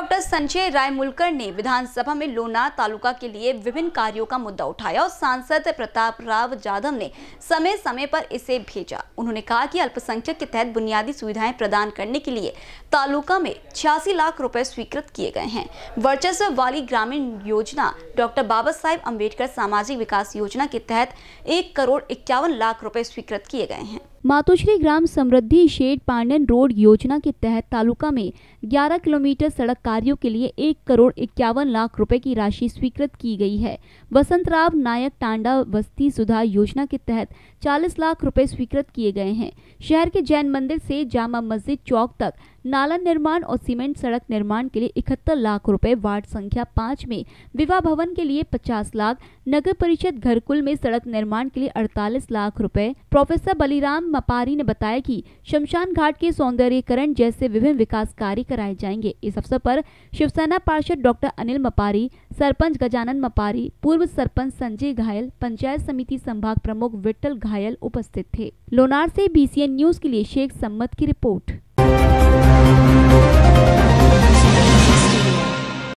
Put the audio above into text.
doctor Sanjay राय मुलकर ने विधानसभा में लोना तालुका के लिए विभिन्न कार्यों का मुद्दा उठाया और सांसद प्रताप राव जाधव ने समय समय पर इसे भेजा उन्होंने कहा कि अल्पसंख्यक के तहत बुनियादी सुविधाएं प्रदान करने के लिए तालुका में छियासी लाख रुपए स्वीकृत किए गए हैं वर्चस्व वाली ग्रामीण योजना डॉक्टर बाबा साहेब अम्बेडकर सामाजिक विकास योजना के तहत एक करोड़ इक्यावन लाख रुपए स्वीकृत किए गए हैं मातोश्री ग्राम समृद्धि शेड पांडन रोड योजना के तहत तालुका में 11 किलोमीटर सड़क कार्यों के लिए एक करोड़ इक्यावन लाख रुपए की राशि स्वीकृत की गई है वसंतराव नायक टांडा बस्ती सुधार योजना के तहत 40 लाख रुपए स्वीकृत किए गए हैं शहर के जैन मंदिर से जामा मस्जिद चौक तक नाला निर्माण और सीमेंट सड़क निर्माण के लिए इकहत्तर लाख रुपए वार्ड संख्या पाँच में विवाह भवन के लिए पचास लाख नगर परिषद घरकुल में सड़क निर्माण के लिए अड़तालीस लाख रुपए प्रोफेसर बलिराम मपारी ने बताया कि शमशान घाट के सौंदर्यकरण जैसे विभिन्न विकास कार्य कराए जाएंगे इस अवसर पर शिवसेना पार्षद डॉक्टर अनिल मपारी सरपंच गजानन मपारी पूर्व सरपंच संजय घायल पंचायत समिति संभाग प्रमुख विट्ठल घायल उपस्थित थे लोनार ऐसी बी न्यूज के लिए शेख सम्मत की रिपोर्ट